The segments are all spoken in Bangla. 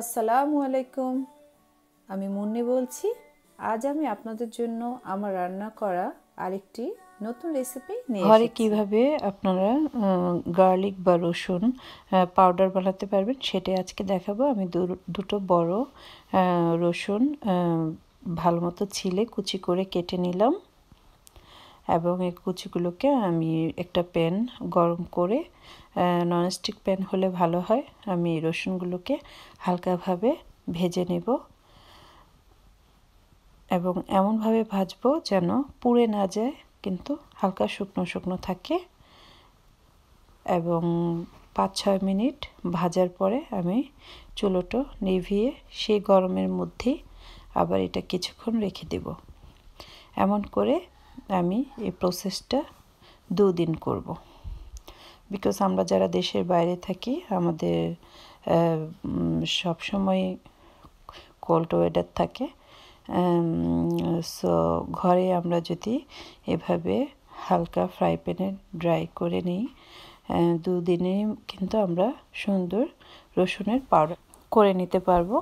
আসসালামু আলাইকুম আমি মুন্নি বলছি আজ আমি আপনাদের জন্য আমার রান্না করা আরেকটি নতুন রেসিপি নিয়ে ঘরে কীভাবে আপনারা গার্লিক বা রসুন পাউডার বানাতে পারবেন সেটাই আজকে দেখাবো আমি দুটো বড় রসুন ভালো মতো ছিলে কুচি করে কেটে নিলাম এবং এই কুচিগুলোকে আমি একটা প্যান গরম করে ননস্টিক প্যান হলে ভালো হয় আমি রসুনগুলোকে হালকাভাবে ভেজে নেব এবং এমনভাবে ভাজবো যেন পুড়ে না যায় কিন্তু হালকা শুকনো শুকনো থাকে এবং পাঁচ ছয় মিনিট ভাজার পরে আমি চুলোটো নিভিয়ে সেই গরমের মধ্যেই আবার এটা কিছুক্ষণ রেখে দেব এমন করে আমি এই প্রসেসটা দুদিন করব। বিকজ আমরা যারা দেশের বাইরে থাকি আমাদের সবসময় কোল্ড ওয়েদার থাকে সো ঘরে আমরা যদি এভাবে হালকা ফ্রাই প্যানে ড্রাই করে নিই দুদিনে কিন্তু আমরা সুন্দর রসুনের পাউডার করে নিতে পারবো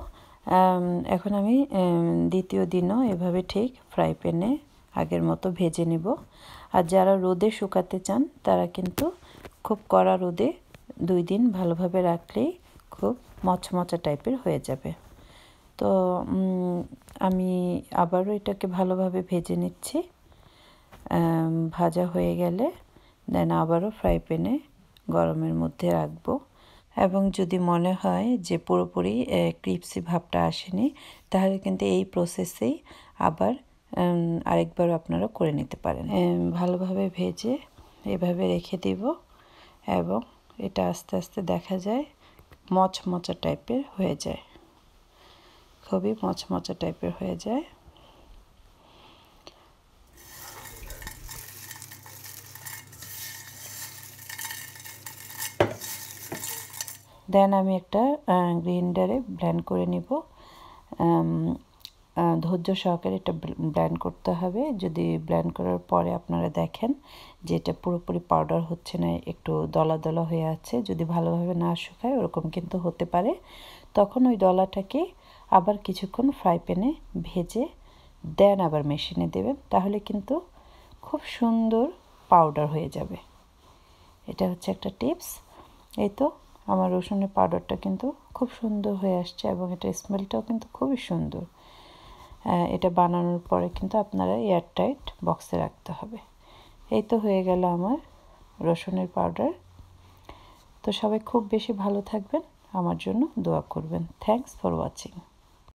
এখন আমি দ্বিতীয় দিনও এভাবে ঠিক ফ্রাই প্যানে আগের মতো ভেজে নেব আর যারা রোদে শুকাতে চান তারা কিন্তু খুব কড়া রোদে দুই দিন ভালোভাবে রাখলেই খুব মচমচা টাইপের হয়ে যাবে তো আমি আবারও এটাকে ভালোভাবে ভেজে নিচ্ছি ভাজা হয়ে গেলে দেন আবারও ফ্রাই প্যানে গরমের মধ্যে রাখবো এবং যদি মনে হয় যে পুরোপুরি ক্রিপসি ভাবটা আসেনি তাহলে কিন্তু এই প্রসেসেই আবার আরেকবার আপনারা করে নিতে পারেন ভালোভাবে ভেজে এভাবে রেখে দিব এবং এটা আস্তে আস্তে দেখা যায় মচমচা টাইপের হয়ে যায় খুবই মচমচা টাইপের হয়ে যায় দেন আমি একটা গ্রিন্ডারে ব্ল্যান্ড করে নিব ধৈর্য সহকারে এটা ব্ল্যান্ড করতে হবে যদি ব্ল্যান্ড করার পরে আপনারা দেখেন যে এটা পুরোপুরি পাউডার হচ্ছে না একটু দলা দলা হয়ে আছে যদি ভালোভাবে না শুকায় ওরকম কিন্তু হতে পারে তখন ওই দলাটাকে আবার কিছুক্ষণ ফ্রাই প্যানে ভেজে দেন আবার মেশিনে দেবেন তাহলে কিন্তু খুব সুন্দর পাউডার হয়ে যাবে এটা হচ্ছে একটা টিপস এই তো আমার রসুনের পাউডারটা কিন্তু খুব সুন্দর হয়ে আসছে এবং এটা স্মেলটাও কিন্তু খুবই সুন্দর এটা বানানোর পরে কিন্তু আপনারা এয়ারটাইট বক্সে রাখতে হবে এই তো হয়ে গেল আমার রসুনের পাউডার তো সবাই খুব বেশি ভালো থাকবেন আমার জন্য দোয়া করবেন থ্যাংকস ফর ওয়াচিং